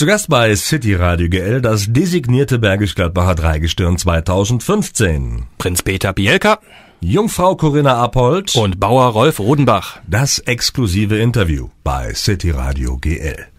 Zu Gast bei City Radio GL das designierte Bergisch Gladbacher Dreigestirn 2015. Prinz Peter Bielka. Jungfrau Corinna Abhold und Bauer Rolf Rodenbach. Das exklusive Interview bei City Radio GL.